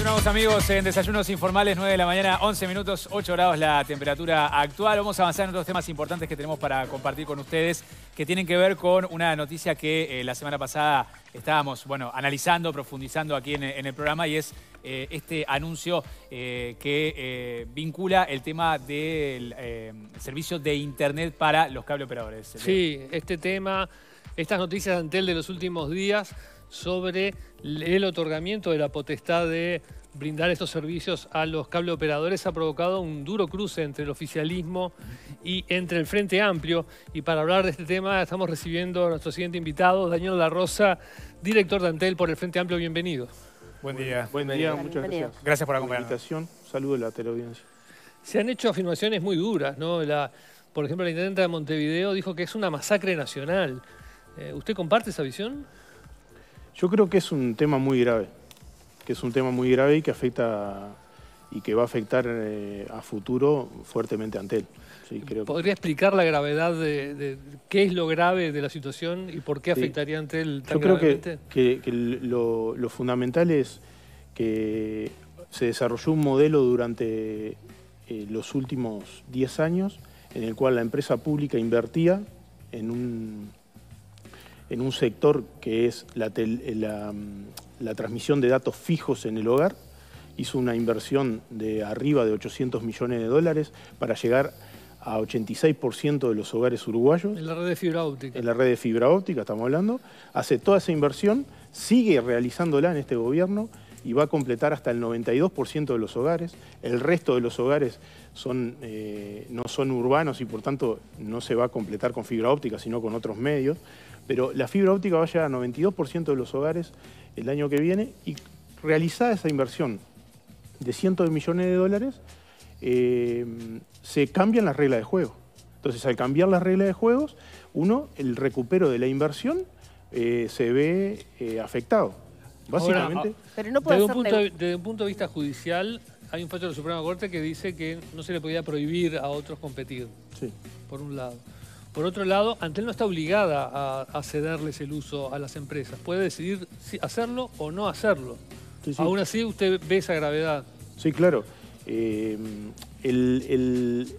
Continuamos amigos en Desayunos Informales, 9 de la mañana, 11 minutos, 8 grados la temperatura actual. Vamos a avanzar en otros temas importantes que tenemos para compartir con ustedes, que tienen que ver con una noticia que eh, la semana pasada estábamos bueno, analizando, profundizando aquí en, el programa, y es eh, este anuncio eh, que vincula el tema del servicio de Internet para los cable operadores. Sí, este tema, estas noticias Antel de los últimos días sobre el otorgamiento de la potestad de brindar estos servicios a los cable operadores ha provocado un duro cruce entre el oficialismo y entre el Frente Amplio. Y para hablar de este tema estamos recibiendo a nuestro siguiente invitado, Daniel La Rosa, director de Antel por el Frente Amplio. Bienvenido. Buen día. Buen día, muchas gracias. Gracias por la invitación. Saludos a la teleaudiencia. Se han hecho afirmaciones muy duras, ¿no? por ejemplo, la Intendente de Montevideo dijo que es una masacre nacional. Eh, ¿Usted comparte esa visión? Yo creo que es un tema muy grave, que es un tema muy grave y que afecta y que va a afectar eh, a futuro fuertemente ante él. creo ¿Podría explicar la gravedad de, qué es lo grave de la situación y por qué afectaría a ante él tan Yo creo que, lo, fundamental es que se desarrolló un modelo durante eh, los últimos 10 años en el cual la empresa pública invertía en un en un sector que es eh, mm, la, transmisión de datos fijos en el hogar, hizo una inversión de arriba de 800 millones de dólares para llegar a 86% de los hogares uruguayos. En la red de fibra óptica. En la red de fibra óptica, estamos hablando. Hace toda esa inversión, sigue realizándola en este gobierno y va a completar hasta el 92% de los hogares. El resto de los hogares son, eh, no son urbanos y por tanto no se va a completar con fibra óptica, sino con otros medios. Pero la fibra óptica vaya a llegar 92% de los hogares el año que viene y realizada esa inversión de cientos de millones de dólares, eh, se cambian las reglas de juego. Entonces, al cambiar las reglas de juegos, uno, el recupero de la inversión eh, se ve afectado. Básicamente. desde, un punto de, vista judicial, hay un fallo de la Suprema Corte que dice que no se le podía prohibir a otros competir. Sí. Por un lado. Por otro lado, Antel no está obligada a, cederles el uso a las empresas. Puede decidir hacerlo o no hacerlo. Aún así, usted ve esa gravedad. Sí, claro. Eh, eh,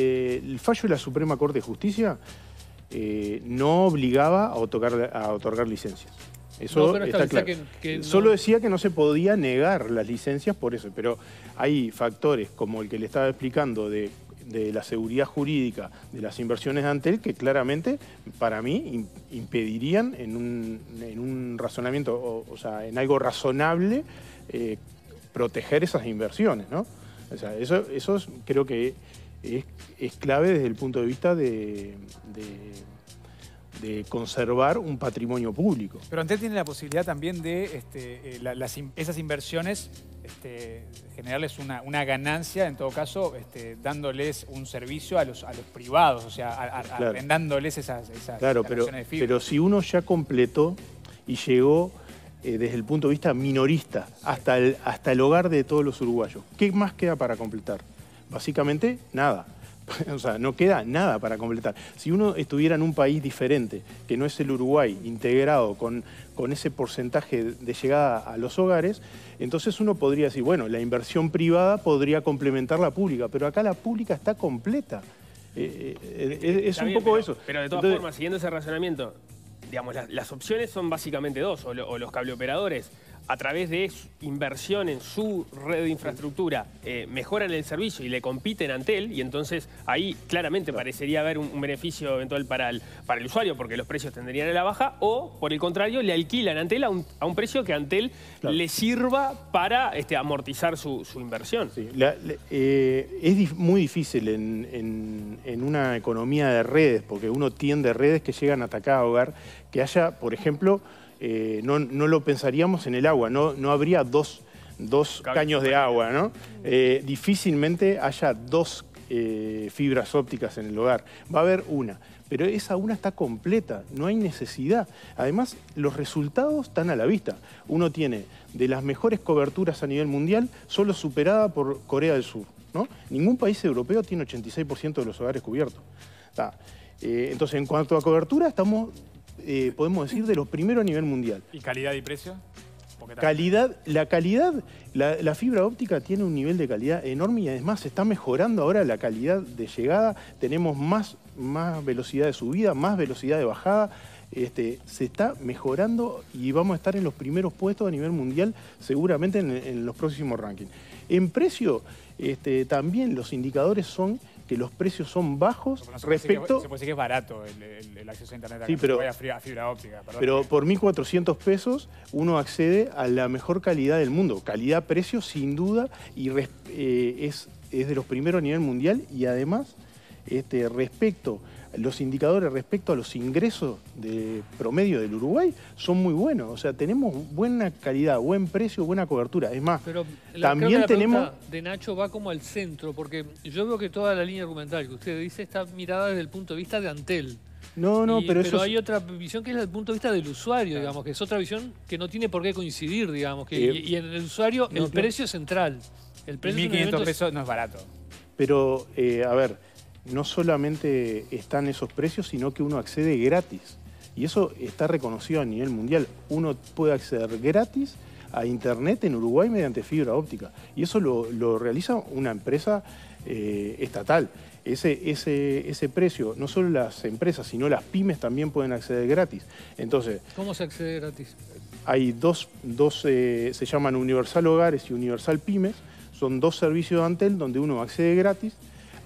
el, fallo de la Suprema Corte de Justicia eh, no obligaba a otorgar, licencias. Eso está claro. Solo decía que no se podía negar las licencias por eso, pero hay factores como el que le estaba explicando de de la seguridad jurídica de las inversiones de Antel que claramente para mí impedirían en un, razonamiento, o, sea, en algo razonable, eh, proteger esas inversiones, ¿no? O sea, eso, eso creo que es, clave desde el punto de vista de de conservar un patrimonio público. Pero Antel tiene la posibilidad también de este, eh, esas inversiones este, generarles una, ganancia, en todo caso, este, dándoles un servicio a los, privados, o sea, claro. esas, claro, pero, pero si uno ya completó y llegó eh, desde el punto de vista minorista hasta el, hasta el hogar de todos los uruguayos, ¿qué más queda para completar? Básicamente, nada. o sea, no queda nada para completar. Si uno estuviera en un país diferente, que no es el Uruguay, integrado con, ese porcentaje de llegada a los hogares, entonces uno podría decir, bueno, la inversión privada podría complementar la pública, pero acá la pública está completa. Eh, eh, eh, es un poco eso. Pero de todas formas, siguiendo ese razonamiento, digamos, las, opciones son básicamente dos, o, los o los cableoperadores a través de inversión en su red de infraestructura eh, mejoran el servicio y le compiten ante él, y entonces ahí claramente parecería haber un, beneficio eventual para el, para el usuario, porque los precios tendrían a la baja, o por el contrario, le alquilan ante a un, a un precio que ante él le sirva para este, amortizar su, inversión. Eh, es muy difícil en, una economía de redes, porque uno tiende redes que llegan hasta cada hogar, que haya, por ejemplo, eh, no, lo pensaríamos en el agua, no, no habría dos, caños de agua, ¿no? Eh, difícilmente haya dos eh, fibras ópticas en el hogar, va a haber una, pero esa una está completa, no hay necesidad. Además, los resultados están a la vista. Uno tiene de las mejores coberturas a nivel mundial, solo superada por Corea del Sur, ¿no? Ningún país europeo tiene 86% de los hogares cubiertos. entonces, en cuanto a cobertura, estamos eh, podemos decir, de los primeros a nivel mundial. ¿Y calidad y precio? Calidad, la calidad, la, fibra óptica tiene un nivel de calidad enorme y además se está mejorando ahora la calidad de llegada, tenemos más, más velocidad de subida, más velocidad de bajada, este, se está mejorando y vamos a estar en los primeros puestos a nivel mundial seguramente en, los próximos rankings. En precio, este, también los indicadores son que los precios son bajos respecto... se puede decir que es barato el, acceso a internet pero, a fibra óptica. Pero por 1.400 pesos uno accede a la mejor calidad del mundo. Calidad-precio sin duda y eh, es, es de los primeros a nivel mundial y además este, respecto los indicadores respecto a los ingresos de promedio del Uruguay son muy buenos. O sea, tenemos buena calidad, buen precio, buena cobertura. Es más, la, también tenemos... de Nacho va como al centro, porque yo veo que toda la línea argumental que usted dice está mirada desde el punto de vista de Antel. No, no, pero pero, pero hay otra visión que es desde el punto de vista del usuario, digamos, que es otra visión que no tiene por qué coincidir, digamos, que, eh, y, en el usuario el precio central. El precio 1.500 pesos no es barato. Pero, eh, a ver, no solamente están esos precios, sino que uno accede gratis. Y eso está reconocido a nivel mundial. Uno puede acceder gratis a Internet en Uruguay mediante fibra óptica. Y eso lo, realiza una empresa eh, estatal. Ese, precio, no solo las empresas, sino las pymes también pueden acceder gratis. Entonces, ¿Cómo se accede gratis? Hay dos, eh, se llaman Universal Hogares y Universal Pymes. Son dos servicios de Antel donde uno accede gratis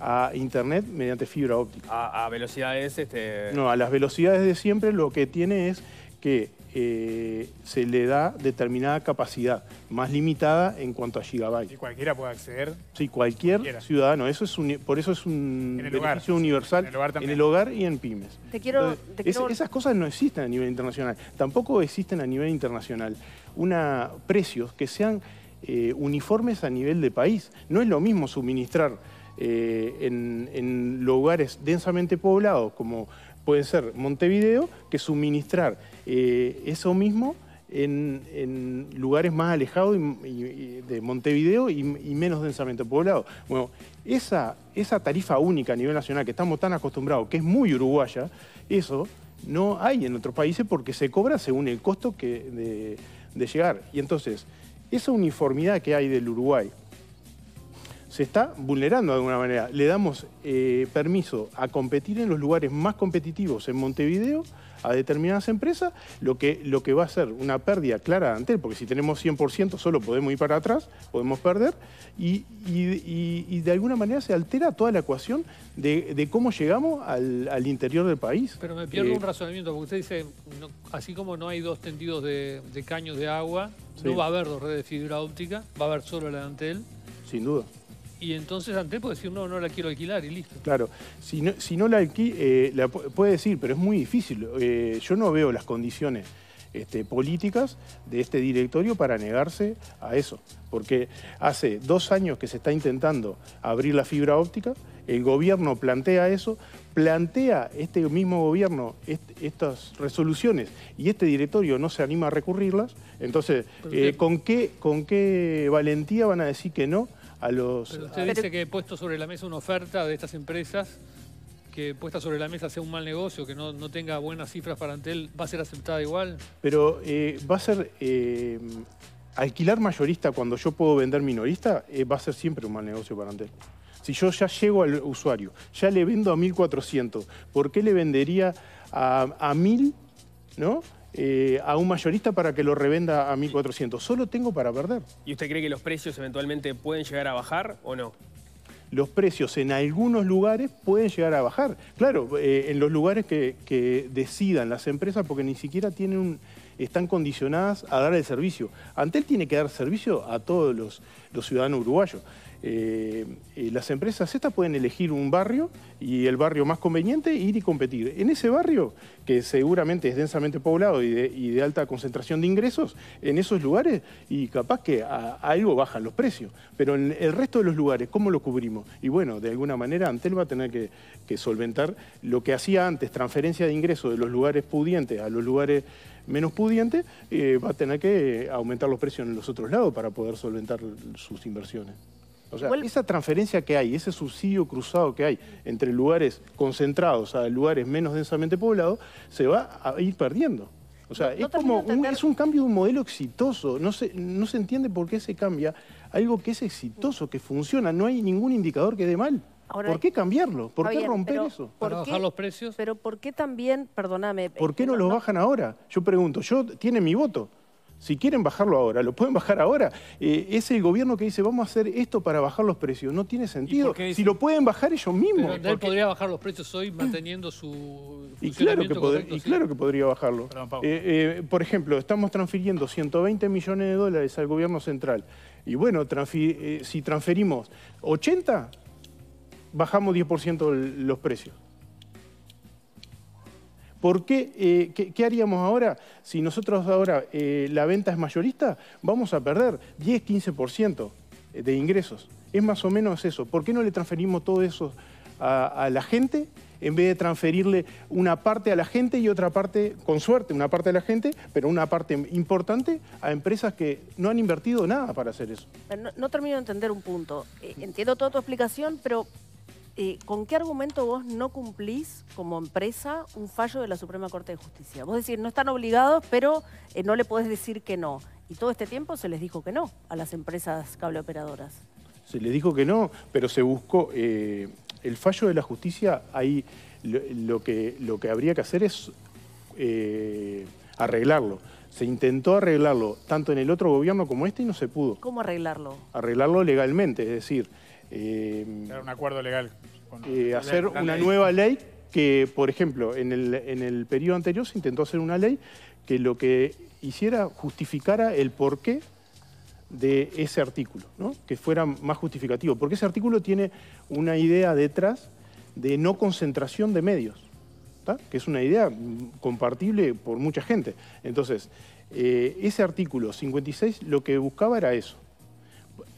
a internet mediante fibra óptica. A, velocidades... Este... No, a las velocidades de siempre lo que tiene es que eh, se le da determinada capacidad, más limitada en cuanto a gigabytes. ¿Y cualquiera puede acceder? Sí, cualquier ciudadano. Eso es por eso es un beneficio universal en el, hogar y en pymes. Te quiero, esas cosas no existen a nivel internacional. Tampoco existen a nivel internacional una, precios que sean eh, uniformes a nivel de país. No es lo mismo suministrar eh, en, lugares densamente poblados, como puede ser Montevideo, que suministrar eh, eso mismo en, lugares más alejados de Montevideo y, menos densamente poblados. Bueno, esa, esa tarifa única a nivel nacional que estamos tan acostumbrados, que es muy uruguaya, eso no hay en otros países porque se cobra según el costo de, de llegar. Y entonces, esa uniformidad que hay del Uruguay, se está vulnerando de alguna manera. Le damos eh, permiso a competir en los lugares más competitivos en Montevideo a determinadas empresas, lo que, lo que va a ser una pérdida clara de Antel, porque si tenemos 100% solo podemos ir para atrás, podemos perder, y, de alguna manera se altera toda la ecuación de, cómo llegamos al, interior del país. Pero me pierdo eh, un razonamiento, porque usted dice, así como no hay dos tendidos de, caños de agua, no va a haber dos redes de fibra óptica, va a haber solo la de Antel. Sin duda. Y entonces antes puede decir, no, no la quiero alquilar y listo. Claro, si no, si no la alquila, eh, la puede decir, pero es muy difícil. Eh, yo no veo las condiciones este, políticas de este directorio para negarse a eso. Porque hace dos años que se está intentando abrir la fibra óptica, el gobierno plantea eso, plantea este mismo gobierno estas resoluciones y este directorio no se anima a recurrirlas, entonces, eh, ¿con, qué, ¿con qué valentía van a decir que no? Pero usted dice que he puesto sobre la mesa una oferta de estas empresas que puesta sobre la mesa sea un mal negocio, que no, tenga buenas cifras para Antel, ¿va a ser aceptada igual? Pero eh, va a ser... Eh, alquilar mayorista cuando yo puedo vender minorista eh, va a ser siempre un mal negocio para Antel. Si yo ya llego al usuario, ya le vendo a 1.400, ¿por qué le vendería a, a 1.000, no? Eh, a un mayorista para que lo revenda a 1.400. Solo tengo para perder. ¿Y usted cree que los precios eventualmente pueden llegar a bajar o no? Los precios en algunos lugares pueden llegar a bajar. Claro, eh, en los lugares que, decidan las empresas porque ni siquiera tienen están condicionadas a dar el servicio. Antel tiene que dar servicio a todos los ciudadanos uruguayos. Eh, eh, las empresas estas pueden elegir un barrio y el barrio más conveniente ir y competir. En ese barrio, que seguramente es densamente poblado y de, alta concentración de ingresos, en esos lugares, y capaz que a, algo bajan los precios. Pero en el resto de los lugares, ¿cómo lo cubrimos? Y bueno, de alguna manera Antel va a tener que, solventar lo que hacía antes, transferencia de ingresos de los lugares pudientes a los lugares menos pudientes eh, va a tener que aumentar los precios en los otros lados para poder solventar sus inversiones. O sea, esa transferencia que hay, ese subsidio cruzado que hay entre lugares concentrados a lugares menos densamente poblados, se va a ir perdiendo. O sea, es, como un, cambio de un modelo exitoso. No se, no se entiende por qué se cambia algo que es exitoso, que funciona. No hay ningún indicador que dé mal. ¿Por qué cambiarlo? ¿Por qué romper eso? ¿Para bajar los precios? Pero ¿por qué también, perdóname? ¿Por qué no, los bajan ahora? Yo pregunto, yo tiene mi voto. Si quieren bajarlo ahora, lo pueden bajar ahora. Eh, es el gobierno que dice, vamos a hacer esto para bajar los precios. No tiene sentido. Si lo pueden bajar ellos mismos. Pero él podría bajar los precios hoy manteniendo su y claro que Y claro que podría bajarlo. Eh, eh, por ejemplo, estamos transfiriendo 120 millones de dólares al gobierno central. Y bueno, si transferimos 80, bajamos 10% los precios. ¿Por eh, qué, qué, haríamos ahora? Si nosotros ahora eh, la venta es mayorista, vamos a perder 10, 15% eh, de ingresos. Es más o menos eso. ¿Por qué no le transferimos todo eso a, la gente en vez de transferirle una parte a la gente y otra parte, con suerte, una parte a la gente, pero una parte importante a empresas que no han invertido nada para hacer eso. no termino de entender un punto. Entiendo toda tu explicación, pero eh, ¿con qué argumento vos no cumplís como empresa un fallo de la Suprema Corte de Justicia? Vos decís, no están obligados, pero eh, no le podés decir que no. Y todo este tiempo se les dijo que no a las empresas cableoperadoras. Se les dijo que no, pero se buscó... Eh, el fallo de la justicia, ahí que, lo que habría que hacer es arreglarlo. Se intentó arreglarlo tanto en el otro gobierno como este y no se pudo. ¿Cómo arreglarlo? Arreglarlo legalmente, es decir, eh, era un acuerdo legal. Eh, hacer una nueva ley que, por ejemplo, en el, periodo anterior se intentó hacer una ley que lo que hiciera justificara el porqué de ese artículo, que fuera más justificativo, porque ese artículo tiene una idea detrás de no concentración de medios, que es una idea compartible por mucha gente. Entonces, eh, ese artículo 56 lo que buscaba era eso,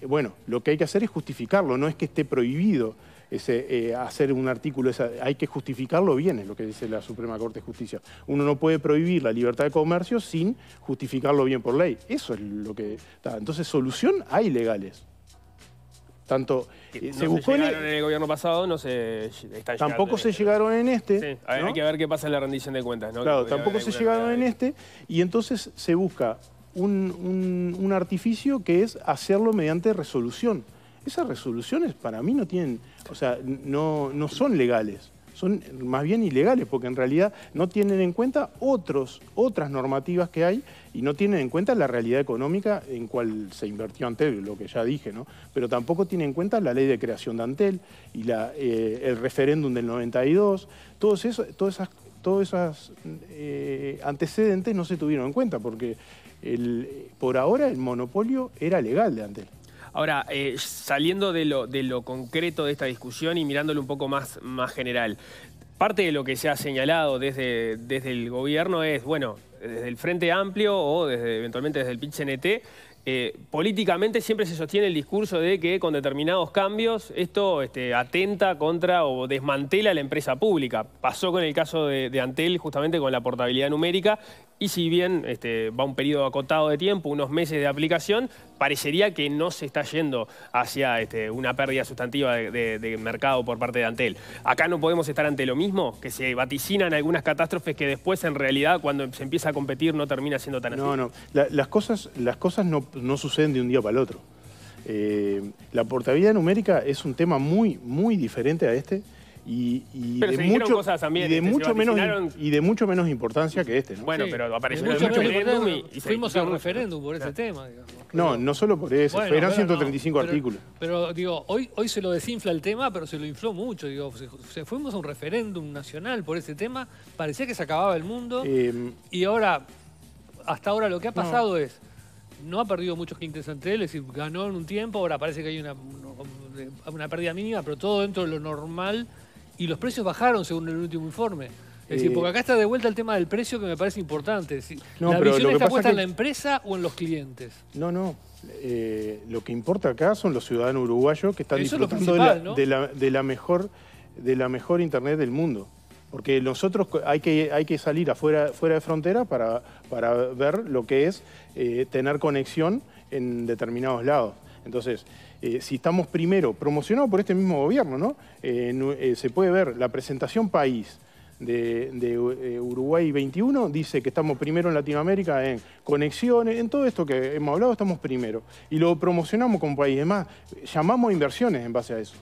bueno, lo que hay que hacer es justificarlo, no es que esté prohibido ese, eh, hacer un artículo, hay que justificarlo bien, es lo que dice la Suprema Corte de Justicia. Uno no puede prohibir la libertad de comercio sin justificarlo bien por ley. Eso es lo que está. Entonces, solución hay legales. Tanto eh, se, buscó en, el, gobierno pasado, no se Tampoco se este. llegaron en este. Hay que ver qué pasa en la rendición de cuentas. ¿no? Claro, tampoco se llegaron en este y entonces se busca un, artificio que es hacerlo mediante resolución. Esas resoluciones para mí no tienen, o sea, no, son legales, son más bien ilegales porque en realidad no tienen en cuenta otros, otras normativas que hay y no tienen en cuenta la realidad económica en cual se invirtió Antel, lo que ya dije, ¿no? Pero tampoco tienen en cuenta la ley de creación de Antel y eh, el referéndum del 92, todos, eso, todas esas todos esos eh, antecedentes no se tuvieron en cuenta, porque por ahora el monopolio era legal de Antel. Ahora, eh, saliendo de lo, concreto de esta discusión y mirándolo un poco más, general, parte de lo que se ha señalado desde, el gobierno es, bueno, desde el Frente Amplio o eventualmente desde el pit NT, eh, políticamente siempre se sostiene el discurso de que con determinados cambios esto este, atenta contra o desmantela la empresa pública. Pasó con el caso de Antel justamente con la portabilidad numérica y si bien este, va un periodo acotado de tiempo, unos meses de aplicación, parecería que no se está yendo hacia este, una pérdida sustantiva de, mercado por parte de Antel. Acá no podemos estar ante lo mismo, que se vaticinan algunas catástrofes que después en realidad cuando se empieza a competir no termina siendo tan no, No, no, las cosas, las cosas no, suceden de un día para el otro. Eh, la portabilidad numérica es un tema muy, muy diferente a este y, y de mucho, cosas también, de este, mucho menos y de mucho menos importancia que este. Bueno, pero apareció el referéndum y, fuimos fuimos al referéndum por ese tema. Digamos. No, no solo por eso, eran 135 artículos. Pero digo, hoy, hoy se lo desinfla el tema, pero se lo infló mucho. Digo, se, fuimos a un referéndum nacional por ese tema, parecía que se acababa el mundo em, y ahora, hasta ahora lo que ha pasado es no ha perdido muchos quintes ante él, es decir, ganó en un tiempo, ahora parece que hay una, una pérdida mínima, pero todo dentro de lo normal y los precios bajaron según el último informe. Es decir, eh, porque acá está de vuelta el tema del precio que me parece importante. ¿La visión está puesta en la empresa o en los clientes? No, no. Eh, lo que importa acá son los ciudadanos uruguayos que están disfrutando de, la, mejor, de la mejor internet del mundo. Porque nosotros hay que, hay que salir afuera fuera de frontera para, para ver lo que es eh, tener conexión en determinados lados. Entonces, eh, si estamos primero, promocionado por este mismo gobierno, ¿no? Eh, eh, se puede ver la presentación país de, Uruguay 21, dice que estamos primero en Latinoamérica en conexiones, en todo esto que hemos hablado, estamos primero. Y lo promocionamos como país. Además, llamamos inversiones en base a eso.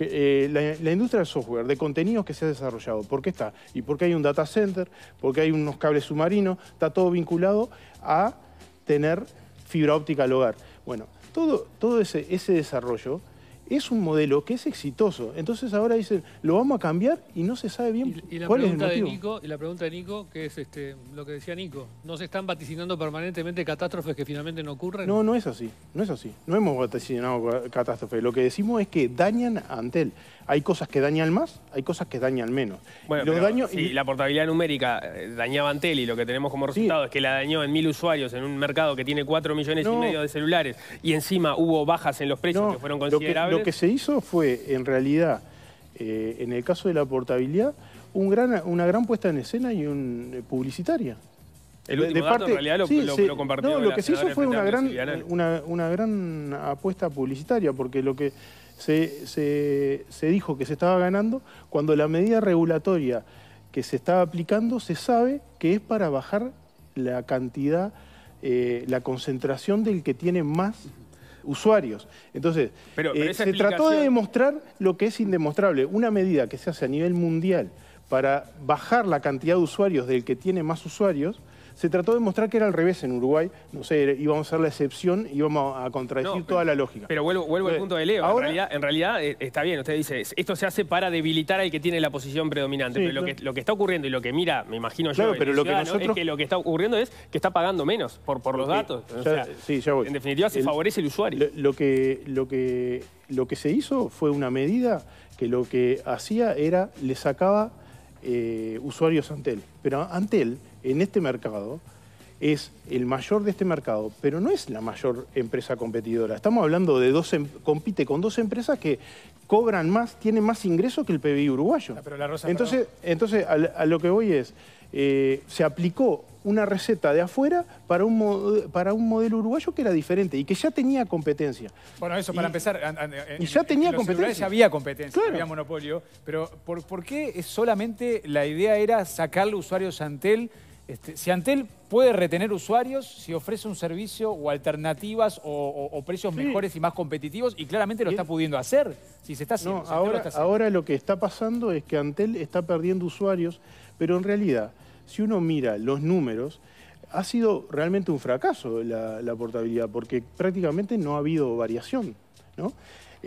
la, industria del software, de contenidos que se ha desarrollado, ¿por qué está? Y por qué hay un data center, porque hay unos cables submarinos, está todo vinculado a tener fibra óptica al hogar. Bueno, todo, ese, ese desarrollo es un modelo que es exitoso. Entonces ahora dicen, lo vamos a cambiar y no se sabe bien y, la cuál es el motivo. y la pregunta de Nico, que es este, lo que decía Nico, ¿no se están vaticinando permanentemente catástrofes que finalmente no ocurren? No, no es así, no es así. No hemos vaticinado catástrofes. Lo que decimos es que dañan a Antel. Hay cosas que dañan más, hay cosas que dañan menos. Bueno, los daños... y la portabilidad numérica eh, dañaba Antel y lo que tenemos como resultado es que la dañó en mil usuarios en un mercado que tiene cuatro millones y medio de celulares y encima hubo bajas en los precios que fueron considerables. Lo que, se hizo fue, en realidad, eh, en el caso de la portabilidad, una gran puesta en escena y un eh, publicitaria. El último parte, en realidad lo, compartió No, lo que se hizo fue una gran apuesta publicitaria, porque lo que se, se, dijo que se estaba ganando cuando la medida regulatoria que se estaba aplicando se sabe que es para bajar la cantidad, eh, la concentración del que tiene más usuarios. Entonces, eh, se trató de demostrar lo que es indemostrable. Una medida que se hace a nivel mundial para bajar la cantidad de usuarios del que tiene más usuarios se trató de mostrar que era al revés en Uruguay. No sé, íbamos a ser la excepción, y íbamos a contradecir toda la lógica. Pero vuelvo, al eh, punto de Leo. Ahora, en, realidad, eh, está bien, usted dice, esto se hace para debilitar al que tiene la posición predominante. pero lo, que, está ocurriendo y lo que mira, me imagino yo, pero lo es que lo que está ocurriendo es que está pagando menos por, los datos. En definitiva, se favorece el usuario. Lo, que, lo, que, lo que se hizo fue una medida que lo que hacía era, le sacaba eh, usuarios ante Antel. Pero Antel en este mercado es el mayor de este mercado, pero no es la mayor empresa competidora. Estamos hablando de dos, em-, compite con dos empresas que cobran más, tienen más ingreso que el PBI uruguayo. Ah, entonces, entonces a, lo que voy es, eh, se aplicó una receta de afuera para un, para un modelo uruguayo que era diferente y que ya tenía competencia. Bueno, eso para empezar. y ya tenía competencia. Ya había competencia, había monopolio. Pero ¿por, ¿por qué solamente la idea era sacarle usuarios Antel este, si Antel puede retener usuarios, si ofrece un servicio o alternativas o, precios mejores y más competitivos, y claramente lo está pudiendo hacer, si se está haciendo. ahora, lo que está pasando es que Antel está perdiendo usuarios, pero en realidad, si uno mira los números, ha sido realmente un fracaso la, portabilidad, porque prácticamente no ha habido variación. ¿no?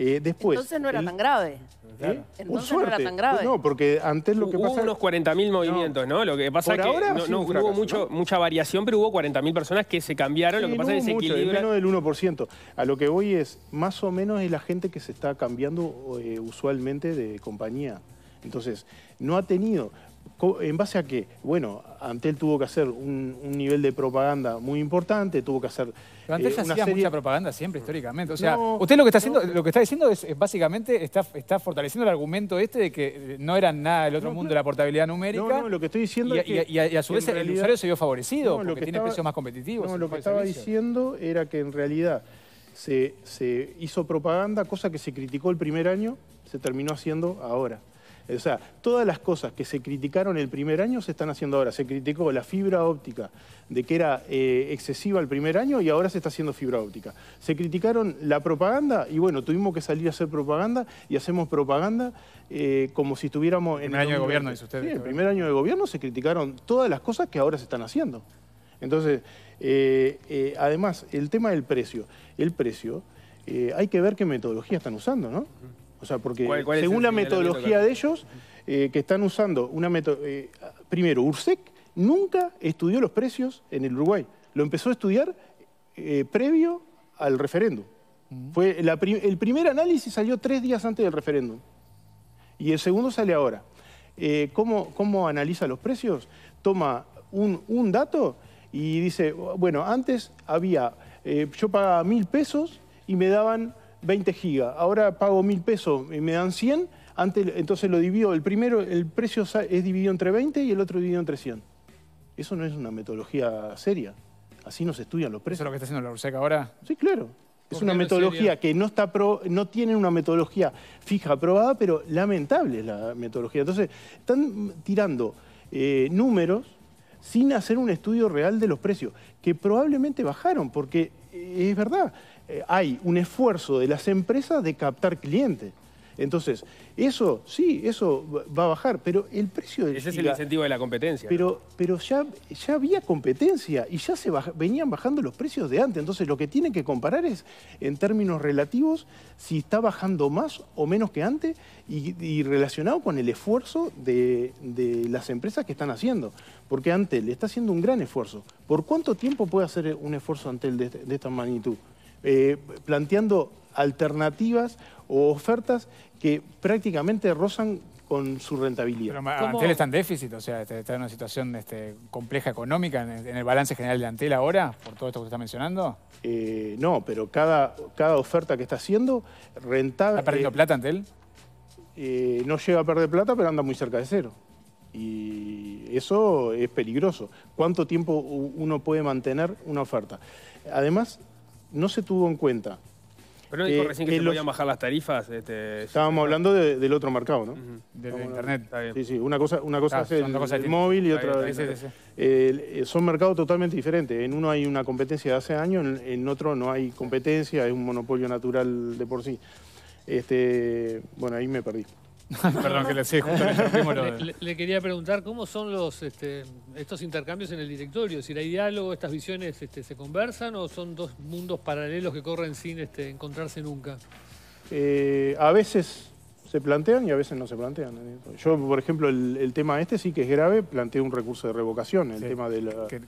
Eh, después, Entonces no era tan grave. Entonces no era tan grave. No, porque antes lo que hubo pasa... unos 40.000 movimientos, no. Lo que pasa es que ahora no, hubo mucho, mucha variación, pero hubo 40.000 personas que se cambiaron. lo que pasa es que mucho, equilibra... menos del 1%. A lo que voy es, más o menos es la gente que se está cambiando eh, usualmente de compañía. Entonces, no ha tenido... ¿En base a que, Bueno, Antel tuvo que hacer un, nivel de propaganda muy importante, tuvo que hacer. Pero Antel eh, hacía mucha propaganda siempre, históricamente. O sea, usted lo que está haciendo, lo que está diciendo es, básicamente está, fortaleciendo el argumento este de que eh, no era nada del otro mundo de la portabilidad numérica. No, no, lo que estoy diciendo y, es que, y, a, su vez el usuario se vio favorecido porque tiene precios más competitivos. No, lo que estaba diciendo era que en realidad se hizo propaganda, cosa que se criticó el primer año, se terminó haciendo ahora. O sea, todas las cosas que se criticaron el primer año se están haciendo ahora. Se criticó la fibra óptica de que era eh, excesiva el primer año y ahora se está haciendo fibra óptica. Se criticaron la propaganda y bueno, tuvimos que salir a hacer propaganda y hacemos propaganda eh, como si estuviéramos... En el primer año de gobierno, dice usted. el primer año de gobierno se criticaron todas las cosas que ahora se están haciendo. Entonces, eh, además, el tema del precio. El precio, hay que ver qué metodología están usando, ¿no? O sea, porque según la metodología de ellos, eh, que están usando una metodología... Eh, primero, URSEC nunca estudió los precios en el Uruguay. Lo empezó a estudiar eh, previo al referéndum. Fue el primer análisis salió tres días antes del referéndum. Y el segundo sale ahora. ¿cómo, analiza los precios? Toma un, dato y dice, bueno, antes había, yo pagaba mil pesos y me daban 20 gigas, ahora pago mil pesos y me dan 100, antes, entonces lo divido, el primero, el precio es dividido entre 20 y el otro dividido entre 100. Eso no es una metodología seria. Así no se estudian los precios. ¿Eso es lo que está haciendo la URSEC ahora? Sí, claro. Es una metodología que no está no tiene una metodología fija aprobada, pero lamentable es la metodología. Entonces, están tirando eh, números sin hacer un estudio real de los precios, que probablemente bajaron, porque eh, es verdad, eh, hay un esfuerzo de las empresas de captar clientes. Entonces, eso, sí, eso va a bajar, pero el precio... Ese es el incentivo de la competencia. Pero, pero ya, ya había competencia y ya se venían bajando los precios de antes. Entonces, lo que tiene que comparar es, en términos relativos, si está bajando más o menos que antes y, relacionado con el esfuerzo de, las empresas que están haciendo. Porque Antel está haciendo un gran esfuerzo. ¿Por cuánto tiempo puede hacer un esfuerzo Antel de, de esta magnitud? Eh, planteando alternativas o ofertas que prácticamente rozan con su rentabilidad. Pero Antel está en déficit, o sea, este, está en una situación este, compleja económica en el balance general de Antel ahora, por todo esto que usted está mencionando. Eh, no, pero cada, cada oferta que está haciendo, rentable... ¿Ha perdido eh, plata Antel? no llega a perder plata, pero anda muy cerca de cero. Y eso es peligroso. ¿Cuánto tiempo uno puede mantener una oferta? Además, no se tuvo en cuenta. Pero no dijo eh, recién que, se podían bajar las tarifas. Este, Estábamos hablando del otro mercado, ¿no? Del internet. Sí, sí, una cosa, ah, es el, móvil y otra... son mercados totalmente diferentes. En uno hay una competencia de hace años, en, en, otro no hay competencia, es un monopolio natural de por sí. Este, bueno, ahí me perdí. Perdón, que le justo le, quería preguntar cómo son los este, estos intercambios en el directorio. Si hay diálogo, estas visiones este, se conversan o son dos mundos paralelos que corren sin este, encontrarse nunca. Eh, a veces se plantean y a veces no se plantean. ¿eh? Yo, por ejemplo, el, el tema este sí que es grave, planteé un recurso de revocación, el tema de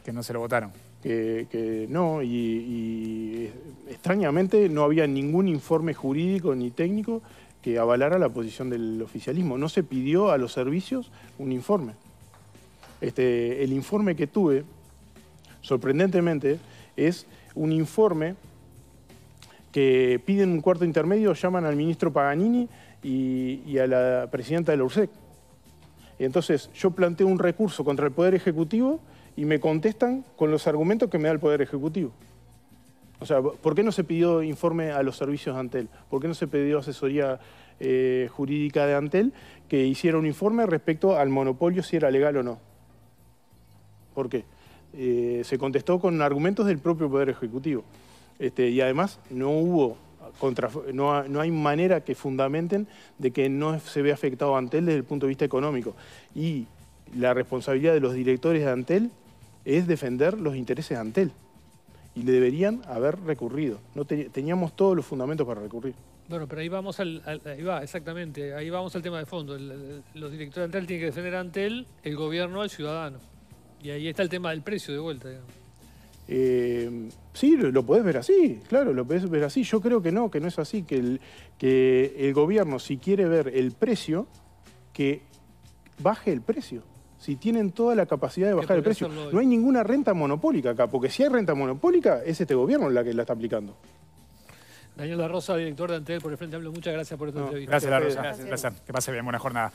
Que, no se lo votaron. Que, no, y extrañamente no había ningún informe jurídico ni técnico que avalara la posición del oficialismo. No se pidió a los servicios un informe. Este, el informe que tuve, sorprendentemente, es un informe que piden un cuarto intermedio, llaman al ministro Paganini y, a la presidenta de la URSEC. Entonces yo planteo un recurso contra el Poder Ejecutivo y me contestan con los argumentos que me da el Poder Ejecutivo. O sea, ¿por qué no se pidió informe a los servicios de Antel? ¿Por qué no se pidió asesoría eh, jurídica de Antel que hiciera un informe respecto al monopolio, si era legal o no? ¿Por qué? Eh, se contestó con argumentos del propio Poder Ejecutivo. Este, y además no hubo no, hay manera que fundamenten de que no se vea afectado Antel desde el punto de vista económico. Y la responsabilidad de los directores de Antel es defender los intereses de Antel y le deberían haber recurrido. No teníamos todos los fundamentos para recurrir. Bueno, pero ahí vamos al, ahí va, exactamente, ahí vamos al tema de fondo. los directores de Antel tienen que defender ante él, el gobierno al ciudadano. Y ahí está el tema del precio de vuelta, digamos. Eh, sí, lo, podés ver así, claro, lo podés ver así. Yo creo que no, que no es así, que que el gobierno, si quiere ver el precio, que baje el precio si tienen toda la capacidad de bajar el precio. No hay ninguna renta monopólica acá, porque si hay renta monopólica, es este gobierno la que la está aplicando. Daniel La Rosa, director de Antel por el Frente Amplio, muchas gracias por esta entrevista. Gracias, La Rosa. gracias. Que pase bien, buena jornada.